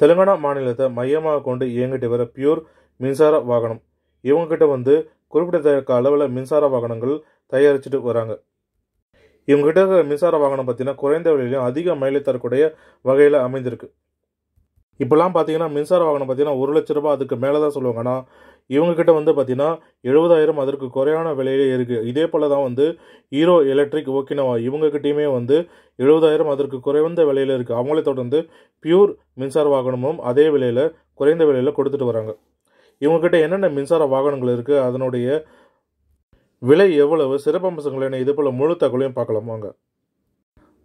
தெலுங்கானா மாநிலத்தை மையமாக கொண்டு இயங்கிட்டு வர பியூர் மின்சார வாகனம் இவங்கக்கிட்ட வந்து குறிப்பிடத்தக்க அளவில் மின்சார வாகனங்கள் தயாரிச்சுட்டு வராங்க இவங்ககிட்ட இருக்கிற மின்சார வாகனம் பார்த்தீங்கன்னா குறைந்த விலையிலையும் அதிக மயிலை தரக்கூடிய வகையில் அமைந்திருக்கு இப்போல்லாம் பார்த்தீங்கன்னா மின்சார வாகனம் பார்த்தீங்கன்னா ஒரு லட்ச ரூபா அதுக்கு மேலே தான் சொல்லுவாங்க ஆனால் இவங்கக்கிட்ட வந்து பார்த்திங்கன்னா எழுபதாயிரம் அதற்கு குறையான விலையிலே இருக்குது இதே போல் தான் வந்து ஹீரோ எலக்ட்ரிக் ஓகேனவா இவங்கக்கிட்டையுமே வந்து எழுபதாயிரம் அதற்கு குறைந்த விலையில் இருக்குது அவங்களே தொடர்ந்து பியூர் மின்சார வாகனமும் அதே விலையில் குறைந்த விலையில் கொடுத்துட்டு வராங்க இவங்கக்கிட்ட என்னென்ன மின்சார வாகனங்கள் இருக்குது அதனுடைய விலை எவ்வளவு சிறப்பம்சங்கள் என்ன இது போல் முழு தகவலையும் பார்க்கலாம் வாங்க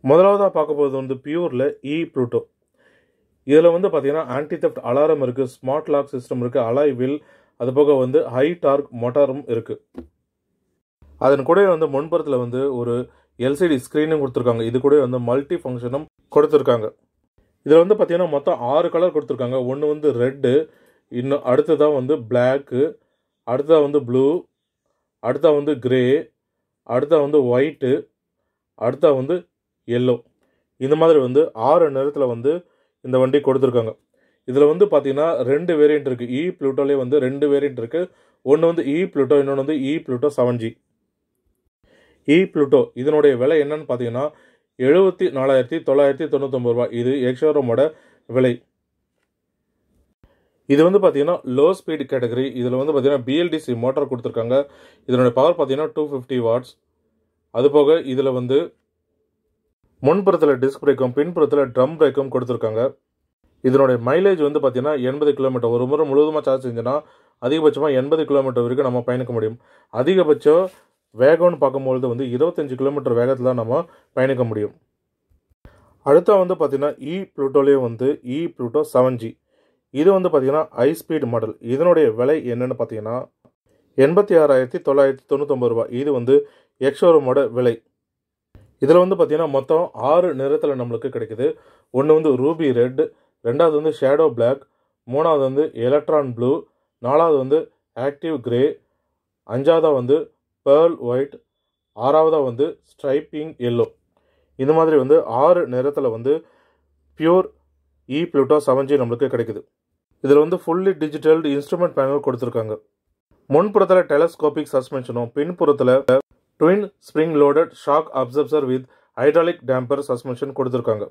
முதலாவதாக பார்க்க போகிறது வந்து பியூரில் இ ப்ளூட்டோ இதில் வந்து பார்த்தீங்கன்னா ஆன்டி தெஃப்ட் அலாரம் இருக்குது ஸ்மார்ட் லாக் சிஸ்டம் இருக்குது அலாய் வில் அது போக வந்து ஹை டார்க் மோட்டாரும் இருக்குது அதன் கூட வந்து முன்புறத்தில் வந்து ஒரு எல்சிடி ஸ்க்ரீனும் கொடுத்துருக்காங்க இது கூட வந்து மல்டி ஃபங்க்ஷனும் கொடுத்துருக்காங்க இதில் வந்து பார்த்தீங்கன்னா மொத்தம் ஆறு கலர் கொடுத்துருக்காங்க ஒன்று வந்து ரெட்டு இன்னும் அடுத்ததாக வந்து பிளாக்கு அடுத்ததாக வந்து ப்ளூ அடுத்தா வந்து க்ரே அடுத்தா வந்து ஒயிட்டு அடுத்தா வந்து எல்லோ இந்த மாதிரி வந்து ஆறு நிறத்தில் வந்து இந்த வண்டி கொடுத்துருக்காங்க இதில் வந்து பார்த்தீங்கன்னா ரெண்டு வேரியண்ட் இருக்குது இ ப்ளூட்டோலே வந்து ரெண்டு வேரியண்ட் இருக்குது ஒன்று வந்து இ e ப்ளூட்டோ இன்னொன்று வந்து E Pluto seven G E Pluto இதனுடைய விலை என்னன்னு பார்த்தீங்கன்னா எழுபத்தி நாலாயிரத்தி தொள்ளாயிரத்தி தொண்ணூத்தொம்பது ரூபா இது எக்ஸோரமோட விலை இது வந்து பார்த்தீங்கன்னா லோ ஸ்பீடு கேட்டகரி இதில் வந்து பார்த்தீங்கன்னா பிஎல்டிசி மோட்டார் கொடுத்துருக்காங்க இதனுடைய பவர் பார்த்தீங்கன்னா டூ ஃபிஃப்டி வாட்ஸ் அதுபோக இதில் வந்து முன்புறத்தில் டிஸ்க் பிரேக்கும் பின்புறத்தில் ட்ரம் பிரேக்கும் கொடுத்துருக்காங்க இதனுடைய மைலேஜ் வந்து பார்த்திங்கன்னா எண்பது கிலோமீட்டர் ஒரு முறை முழுவதுமாக சார்ஜ் செஞ்சோன்னா அதிகபட்சமாக எண்பது கிலோமீட்டர் வரைக்கும் நம்ம பயணிக்க முடியும் அதிகபட்சம் வேகம்னு பார்க்கும்பொழுது வந்து இருபத்தஞ்சி கிலோமீட்டர் வேகத்தில் நம்ம பயணிக்க முடியும் அடுத்த வந்து பார்த்திங்கன்னா இ e ப்ளூட்டோலேயே வந்து இ ப்ளூட்டோ செவன் ஜி இது வந்து பார்த்திங்கன்னா ஹை ஸ்பீட் மாடல் இதனுடைய விலை என்னென்னு பார்த்தீங்கன்னா எண்பத்தி ஆறாயிரத்தி தொள்ளாயிரத்தி தொண்ணூத்தொம்பது ரூபாய் இது வந்து எக்ஸோரூமோட விலை இதில் வந்து பார்த்தீங்கன்னா மொத்தம் ஆறு நிறத்தில் நம்மளுக்கு கிடைக்குது ஒன்று வந்து ரூபி ரெட் ரெண்டாவது வந்து ஷேடோ பிளாக் மூணாவது வந்து எலக்ட்ரான் ப்ளூ நாலாவது வந்து ஆக்டிவ் கிரே அஞ்சாவதாக வந்து பேர்ல் ஒயிட் ஆறாவதாக வந்து ஸ்ட்ரைப்பிங் எல்லோ இந்த மாதிரி வந்து ஆறு நிறத்தில் வந்து பியூர் இ ப்ளூட்டோ செவன்ஜி நம்மளுக்கு கிடைக்குது இதில் வந்து ஃபுல்லி டிஜிட்டல் இன்ஸ்ட்ருமெண்ட் பேனல் கொடுத்துருக்காங்க முன்புறத்தில் டெலஸ்கோபிக் சஸ்பென்ஷனும் பின்புறத்தில் twin spring loaded shock absorber with hydraulic damper suspension கொடுத்துருக்காங்க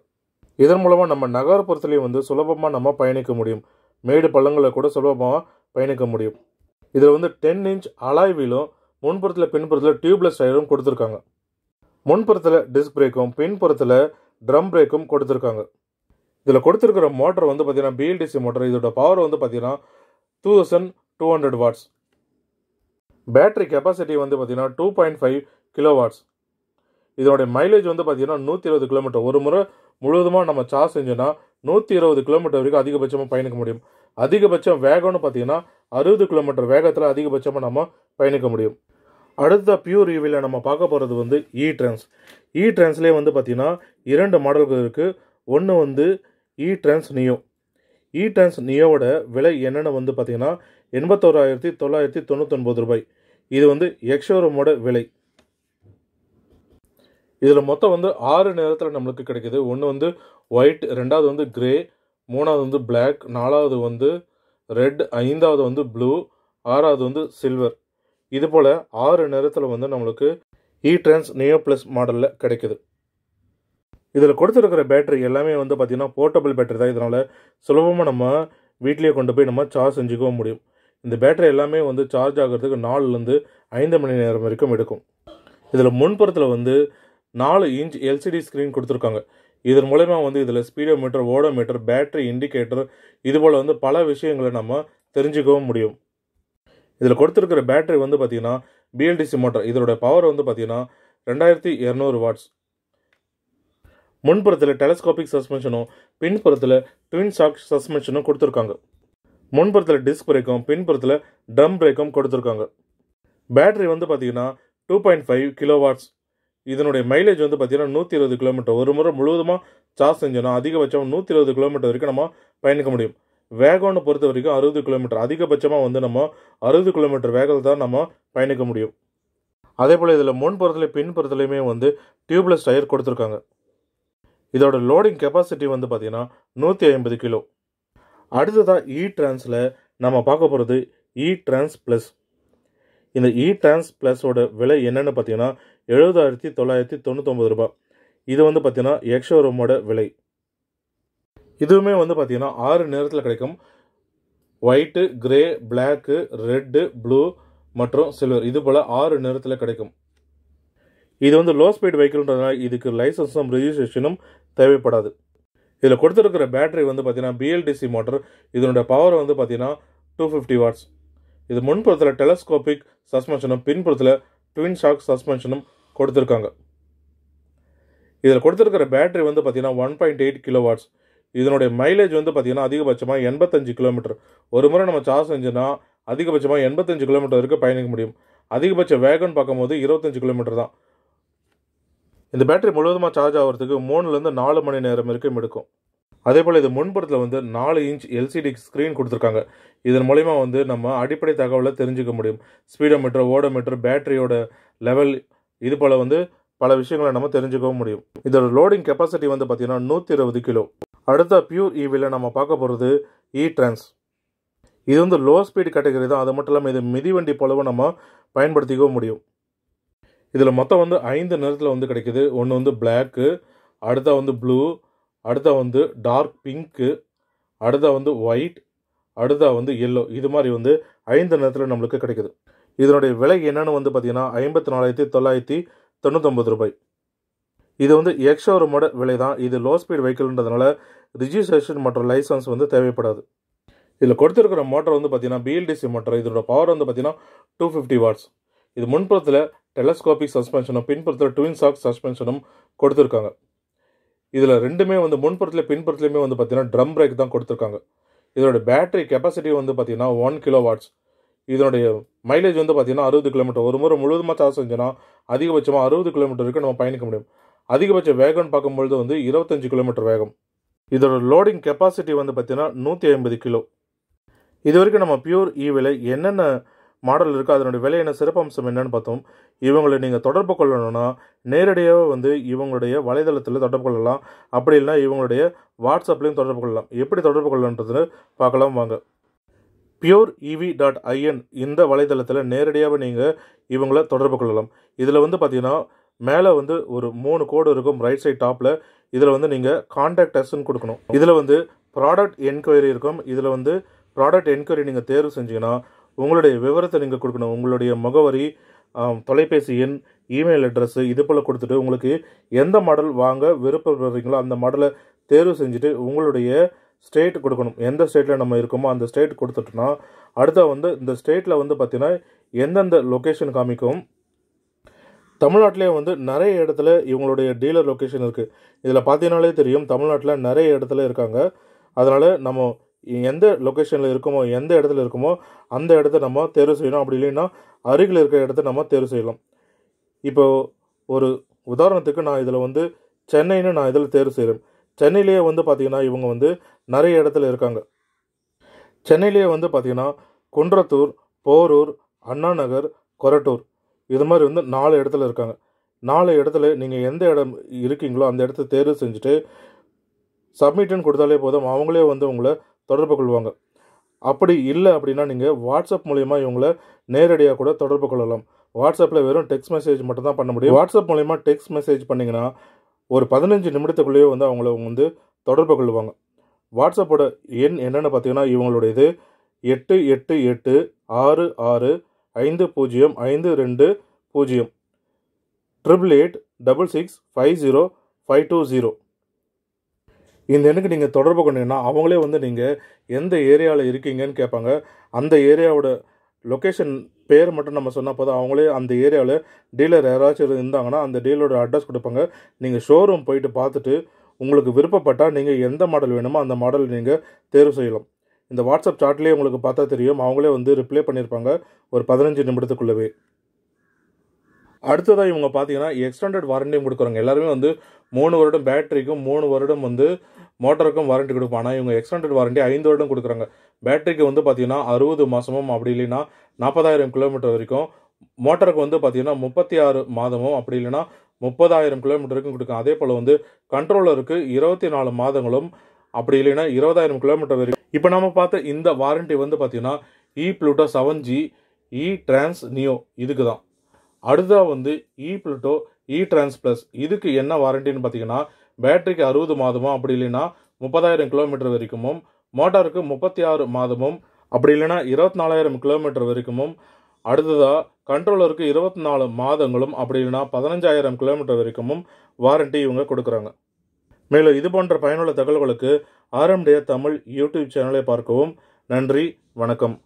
இதன் மூலமாக நம்ம நகர்புறத்துலேயும் வந்து சுலபமாக நம்ம பயணிக்க முடியும் மேடு பள்ளங்களை கூட சுலபமாக பயணிக்க முடியும் இதில் வந்து டென் இன்ச் அலாய் வீலும் முன்புறத்தில் பின்புறத்தில் டியூப்லெஸ் டயரும் கொடுத்துருக்காங்க முன்புறத்தில் டிஸ்க் பிரேக்கும் பின்புறத்தில் ட்ரம் பிரேக்கும் கொடுத்துருக்காங்க இதில் கொடுத்துருக்கிற மோட்டர் வந்து பார்த்திங்கன்னா பிஎல்டிசி மோட்டர் இதோட பவர் வந்து பார்த்திங்கன்னா two thousand two hundred watts battery capacity வந்து பார்த்திங்கன்னா two point five kilo watts இதனுடைய மைலேஜ் வந்து பார்த்திங்கன்னா நூற்றி இருபது கிலோமீட்டர் ஒரு முறை முழுவதுமாக நம்ம சார்ஜ் செஞ்சோன்னா நூற்றி இருபது கிலோமீட்டர் வரைக்கும் அதிகபட்சமாக பயணிக்க முடியும் அதிகபட்சம் வேகம்னு பார்த்திங்கன்னா அறுபது கிலோமீட்டர் வேகத்தில் அதிகபட்சமாக நம்ம பயணிக்க முடியும் அடுத்த பியூர் ஈவியில் நம்ம பார்க்க போகிறது வந்து இ ட்ரென்ஸ் இ ட்ரென்ஸ்லேயே வந்து பார்த்திங்கன்னா இரண்டு மாடல்கள் இருக்குது ஒன்று வந்து E Trance Neo E Trance நியோவோட விலை என்னென்னு வந்து பார்த்திங்கன்னா எண்பத்தோராயிரத்தி தொள்ளாயிரத்தி தொண்ணூத்தொன்பது ரூபாய் இது வந்து எக்ஷோரூமோட விலை இதில் மொத்தம் வந்து ஆறு நேரத்தில் நம்மளுக்கு கிடைக்கிது ஒன்று வந்து ஒயிட் ரெண்டாவது வந்து கிரே மூணாவது வந்து பிளாக் நாலாவது வந்து ரெட் ஐந்தாவது வந்து ப்ளூ ஆறாவது வந்து சில்வர் இது போல் ஆறு நேரத்தில் வந்து நம்மளுக்கு இ ட்ரான்ஸ் நியோ ப்ளஸ் மாடலில் கிடைக்குது இதில் கொடுத்துருக்கிற பேட்டரி எல்லாமே வந்து பார்த்திங்கன்னா போர்ட்டபிள் பேட்டரி தான் இதனால் சுலபமாக நம்ம வீட்லேயே கொண்டு போய் நம்ம சார்ஜ் செஞ்சுக்கவும் முடியும் இந்த பேட்டரி எல்லாமே வந்து சார்ஜ் ஆகிறதுக்கு நாலுலேருந்து ஐந்து மணி நேரம் வரைக்கும் எடுக்கும் இதில் முன்புறத்தில் வந்து நாலு இன்ச் எல்சிடி ஸ்க்ரீன் கொடுத்துருக்காங்க இதன் மூலயமா வந்து இதில் speedometer odometer battery indicator இதுபோல் வந்து பல விஷயங்களை நம்ம தெரிஞ்சுக்கவும் முடியும் இதில் கொடுத்துருக்கிற பேட்டரி வந்து பார்த்திங்கன்னா பிஎல்டிசி மோட்டர் இதோட பவர் வந்து பார்த்திங்கன்னா ரெண்டாயிரத்தி இரநூறு வாட்ஸ் முன்புறத்தில் டெலஸ்கோபிக் சஸ்பென்ஷனும் பின்புறத்தில் ட்வின் சாக் சஸ்பென்ஷனும் கொடுத்துருக்காங்க முன்புறத்தில் டிஸ்க் பிரேக்கும் பின்புறத்தில் ட்ரம் பிரேக்கும் கொடுத்துருக்காங்க பேட்டரி வந்து பார்த்திங்கன்னா two point five kilo watts இதனுடைய மைலேஜ் வந்து பார்த்திங்கன்னா நூற்றி இருபது கிலோமீட்டர் ஒரு முறை முழுவதுமாக சார்ஜ் செஞ்சோன்னா அதிகபட்சம் நூற்றி இருபது கிலோமீட்டர் வரைக்கும் நம்ம பயணிக்க முடியும் வேகம்னு பொறுத்த வரைக்கும் அறுபது கிலோமீட்டர் அதிகபட்சமாக வந்து நம்ம அறுபது கிலோமீட்டர் வேகத்தில் தான் நம்ம பயணிக்க முடியும் அதே போல் இதில் முன்புறத்துலேயும் பின்புறத்துலேயுமே வந்து டியூப்லெஸ் டயர் கொடுத்துருக்காங்க இதோட லோடிங் கெப்பாசிட்டி வந்து பார்த்திங்கன்னா நூற்றி ஐம்பது கிலோ அடுத்ததாக இ e ட்ரான்ஸில் நம்ம பார்க்க போகிறது இ ட்ரான்ஸ் ப்ளஸ் இந்த இ ட்ரான்ஸ் ப்ளஸோட விலை என்னென்னு பார்த்தீங்கன்னா எழுபதாயிரத்தி தொள்ளாயிரத்தி தொண்ணூத்தொம்பது ரூபாய் இது வந்து பார்த்தீங்கன்னா எக்ஷோ ரூமோட விலை இதுவுமே வந்து பார்த்தீங்கன்னா ஆறு நேரத்தில் கிடைக்கும் white grey black red blue மற்றும் சில்வர் இது போல் ஆறு நேரத்தில் கிடைக்கும் இது வந்து லோ ஸ்பீட் வெஹிக்கிள்ன்றதுனால இதுக்கு லைசன்ஸும் ரிஜிஸ்ட்ரேஷனும் தேவைப்படாது இதில் கொடுத்துருக்கிற பேட்டரி வந்து பார்த்திங்கன்னா பிஎல்டிசி மோட்டர் இதனுடைய பவர் வந்து பார்த்திங்கன்னா டூ ஃபிஃப்டி வாட்ஸ் இது முன்புறத்தில் டெலஸ்கோபிக் சஸ்பென்ஷனும் பின்புறத்தில் ட்வின் ஷாக் சஸ்பென்ஷனும் கொடுத்துருக்காங்க இதில் கொடுத்துருக்கிற பேட்டரி வந்து பார்த்திங்கன்னா one point eight kilo watts இதனுடைய மைலேஜ் வந்து பார்த்திங்கன்னா அதிகபட்சமாக எண்பத்தஞ்சு கிலோமீட்டர் ஒரு முறை நம்ம சார்ஜ் செஞ்சோன்னா அதிகபட்சமாக எண்பத்தஞ்சு கிலோமீட்டர் வரைக்கும் பயணிக்க முடியும் அதிகபட்ச வேகம்னு பார்க்கும்போது இருபத்தஞ்சு கிலோமீட்டர் தான் இந்த பேட்டரி முழுவதுமாக சார்ஜ் ஆகிறதுக்கு மூணுலேருந்து நாலு மணி நேரம் வரைக்கும் எடுக்கும் அதே போல் இது முன்புறத்தில் வந்து நாலு இன்ச் எல்சிடி ஸ்க்ரீன் கொடுத்துருக்காங்க இதன் மூலிமா வந்து நம்ம அடிப்படை தகவலை தெரிஞ்சுக்க முடியும் ஸ்பீடோ ஓடோ மீட்டர் பேட்டரியோட லெவல் இது போல் வந்து பல விஷயங்களை நம்ம தெரிஞ்சுக்கவும் முடியும் இதோட லோடிங் கெப்பாசிட்டி வந்து பார்த்திங்கன்னா நூற்றி இருபது கிலோ அடுத்த பியூர் ஈவியில் e நம்ம பார்க்க போகிறது இ ட்ரான்ஸ் இது வந்து லோ ஸ்பீட் கேட்டகரி தான் அது மட்டும் இல்லாமல் இது மிதிவண்டி போலவும் நம்ம பயன்படுத்திக்கவும் முடியும் இதில் மொத்தம் வந்து ஐந்து நிறத்தில் வந்து கிடைக்கிது ஒன்று வந்து பிளாக்கு அடுத்த வந்து ப்ளூ அடுத்த வந்து டார்க் பிங்க்கு அடுத்த வந்து ஒயிட் அடுத்த வந்து எல்லோ இது மாதிரி வந்து ஐந்து நிறத்தில் நம்மளுக்கு கிடைக்குது இதனுடைய விலை என்னென்னு வந்து பார்த்திங்கன்னா ஐம்பத்தி நாலாயிரத்தி தொள்ளாயிரத்தி தொண்ணூற்றொம்பது ரூபாய் இது வந்து எக்ஷோரூமோட விலை தான் இது லோ ஸ்பீட் வெஹிக்கிள்ன்றதுனால ரிஜிஸ்ட்ரேஷன் மற்றும் லைசன்ஸ் வந்து தேவைப்படாது இதில் கொடுத்துருக்கிற மோட்டர் வந்து பார்த்திங்கன்னா பிஎல்டிசி மோட்டர் இதோட பவர் வந்து பார்த்திங்கன்னா டூ ஃபிஃப்டி வாட்ஸ் இது முன்புறத்தில் டெலஸ்கோபிக் சஸ்பென்ஷனும் பின்புறத்தில் ட்வின் சாக் சஸ்பென்ஷனும் கொடுத்துருக்காங்க இதில் ரெண்டுமே வந்து முன்புறத்தில் பின்புறத்துலேயுமே வந்து பார்த்திங்கன்னா ட்ரம் பிரேக் தான் கொடுத்துருக்காங்க இதோட பேட்டரி கெப்பாசிட்டி வந்து பார்த்திங்கன்னா ஒன் கிலோ வாட்ஸ் இதனுடைய மைலேஜ் வந்து பார்த்திங்கன்னா அறுபது கிலோமீட்டர் ஒரு முறை முழுவதுமாக சார்ஜ் செஞ்சோன்னா அதிகபட்சமாக அறுபது கிலோமீட்டர் வரைக்கும் நம்ம பயணிக்க முடியும் அதிகபட்ச வேகம்னு பார்க்கும்பொழுது வந்து இருபத்தஞ்சி கிலோமீட்டர் வேகம் இதோட லோடிங் கெப்பாசிட்டி வந்து பார்த்திங்கன்னா நூற்றி ஐம்பது கிலோ இது வரைக்கும் நம்ம பியூர் ஈவில் என்னென்ன மாடல் இருக்குது அதனுடைய விலையின சிறப்பம்சம் என்னென்னு பார்த்தோம் இவங்களை நீங்கள் தொடர்பு கொள்ளணும்னா நேரடியாக வந்து இவங்களுடைய வலைதளத்தில் தொடர்பு கொள்ளலாம் அப்படி இல்லைனா இவங்களுடைய வாட்ஸ்அப்லேயும் தொடர்பு கொள்ளலாம் எப்படி தொடர்பு கொள்ளணுன்றது பார்க்கலாம் வாங்க பியூர் இவி டாட் ஐஎன் இந்த வலைதளத்தில் நேரடியாக நீங்கள் இவங்களை தொடர்பு கொள்ளலாம் இதில் வந்து பார்த்திங்கன்னா மேலே வந்து ஒரு மூணு கோடு இருக்கும் ரைட் சைட் டாப்பில் இதில் வந்து நீங்கள் கான்டாக்ட் அஸ்ன்னு கொடுக்கணும் இதில் வந்து ப்ராடக்ட் என்கொயரி இருக்கும் இதில் வந்து ப்ராடக்ட் என்கொயரி நீங்கள் தேர்வு செஞ்சீங்கன்னா உங்களுடைய விவரத்தை நீங்கள் கொடுக்கணும் உங்களுடைய முகவரி தொலைபேசி எண் இமெயில் அட்ரஸ்ஸு இது போல் கொடுத்துட்டு உங்களுக்கு எந்த மாடல் வாங்க விருப்பப்படுறீங்களோ அந்த மாடலை தேர்வு செஞ்சுட்டு உங்களுடைய ஸ்டேட் கொடுக்கணும் எந்த ஸ்டேட்டில் நம்ம இருக்கோமோ அந்த ஸ்டேட் கொடுத்துட்டோன்னா அடுத்த வந்து இந்த ஸ்டேட்டில் வந்து பார்த்திங்கன்னா எந்தெந்த லொக்கேஷன் காமிக்கும் தமிழ்நாட்டிலே வந்து நிறைய இடத்துல இவங்களுடைய டீலர் லொக்கேஷன் இருக்குது இதில் பார்த்தீங்கனாலே தெரியும் தமிழ்நாட்டில் நிறைய இடத்துல இருக்காங்க அதனால் நம்ம எந்த லொக்கேஷனில் இருக்கோமோ எந்த இடத்துல இருக்குமோ அந்த இடத்த நம்ம தேர்வு செய்யணும் அப்படி இல்லைன்னா அருகில் இருக்கிற இடத்த நம்ம தேர்வு செய்யலாம் இப்போ ஒரு உதாரணத்துக்கு நான் இதில் வந்து சென்னைன்னு நான் இதில் தேர்வு செய்கிறேன் சென்னையிலேயே வந்து பார்த்திங்கன்னா இவங்க வந்து நிறைய இடத்துல இருக்காங்க சென்னையிலேயே வந்து பார்த்திங்கன்னா குன்றத்தூர் போரூர் அண்ணா நகர் கொரட்டூர் இது மாதிரி வந்து நாலு இடத்துல இருக்காங்க நாலு இடத்துல நீங்கள் எந்த இடம் இருக்கீங்களோ அந்த இடத்த தேர்வு செஞ்சுட்டு சப்மிட்டுன்னு கொடுத்தாலே போதும் அவங்களே வந்து உங்களை தொடர்பு கொள்வாங்க அப்படி இல்லை அப்படின்னா நீங்கள் வாட்ஸ்அப் மூலிமா இவங்களை நேரடியாக கூட தொடர்பு கொள்ளலாம் வாட்ஸ்அப்பில் வெறும் டெக்ஸ்ட் மெசேஜ் மட்டும் தான் பண்ண முடியும் வாட்ஸ்அப் மூலிமா டெக்ஸ்ட் மெசேஜ் பண்ணிங்கன்னா ஒரு பதினஞ்சு நிமிடத்துக்குள்ளேயே வந்து அவங்கள வந்து தொடர்பு கொள்வாங்க வாட்ஸ்அப்போட எண் என்னென்னு பார்த்தீங்கன்னா இவங்களுடைய இது எட்டு எட்டு எட்டு ஆறு ஆறு ஐந்து பூஜ்ஜியம் ஐந்து ரெண்டு பூஜ்ஜியம் triple eight double six five zero five two zero இந்த எண்ணுக்கு நீங்கள் தொடர்பு கொண்டீங்கன்னா அவங்களே வந்து நீங்கள் எந்த ஏரியாவில் இருக்கீங்கன்னு கேட்பாங்க அந்த ஏரியாவோட லொக்கேஷன் பேர் மட்டும் நம்ம சொன்னால் போதும் அவங்களே அந்த ஏரியாவில் டீலர் யாராச்சும் இருந்தாங்கன்னா அந்த டீலரோட அட்ரஸ் கொடுப்பாங்க நீங்கள் ஷோரூம் போயிட்டு பார்த்துட்டு உங்களுக்கு விருப்பப்பட்டால் நீங்கள் எந்த மாடல் வேணுமோ அந்த மாடல் நீங்கள் தேர்வு செய்யலாம் இந்த வாட்ஸ்அப் சாட்லேயே உங்களுக்கு பார்த்தா தெரியும் அவங்களே வந்து ரிப்ளை பண்ணியிருப்பாங்க ஒரு பதினஞ்சு நிமிடத்துக்குள்ளவே அடுத்ததாக இவங்க பார்த்தீங்கன்னா எக்ஸ்டெண்டட் வாரண்டியும் கொடுக்குறாங்க எல்லாருமே வந்து மூணு வருடம் பேட்டரிக்கும் மூணு வருடம் வந்து மோட்டருக்கும் வாரண்டி கொடுப்போம் ஆனால் இவங்க எக்ஸ்டெண்டட் வாரண்டி ஐந்து வருடம் கொடுக்குறாங்க பேட்டரிக்கு வந்து பார்த்திங்கன்னா அறுபது மாதமும் அப்படி இல்லைன்னா நாற்பதாயிரம் கிலோமீட்டர் வரைக்கும் மோட்டருக்கு வந்து பார்த்திங்கன்னா முப்பத்தி ஆறு மாதமும் அப்படி இல்லைன்னா முப்பதாயிரம் கிலோமீட்டருக்கும் கொடுக்கும் அதே போல் வந்து கண்ட்ரோலருக்கு இருபத்தி நாலு மாதங்களும் அப்படி இல்லைன்னா இருபதாயிரம் கிலோமீட்டர் வரைக்கும் இப்போ நம்ம பார்த்த இந்த வாரண்டி வந்து பார்த்திங்கன்னா E e Pluto seven G E e Trance Neo இதுக்கு தான் அடுத்ததாக வந்து இ பிளட்டோ இ டிரான்ஸ் ப்ளஸ் இதுக்கு என்ன வாரண்டின்னு பார்த்தீங்கன்னா பேட்டரிக்கு அறுபது மாதமும் அப்படி இல்லைன்னா முப்பதாயிரம் கிலோமீட்டர் வரைக்கும் மோட்டாருக்கு முப்பத்தி ஆறு மாதமும் அப்படி இல்லைன்னா இருபத்தி நாலாயிரம் கிலோமீட்டர் வரைக்கும் அடுத்ததாக கண்ட்ரோலருக்கு இருபத்தி நாலு மாதங்களும் அப்படி இல்லைன்னா பதினஞ்சாயிரம் கிலோமீட்டர் வரைக்கும் வாரண்ட்டி இவங்க கொடுக்குறாங்க மேலும் இது போன்ற பயனுள்ள தகவல்களுக்கு ஆர்எம்டிஏ தமிழ் யூடியூப் சேனலை பார்க்கவும் நன்றி வணக்கம்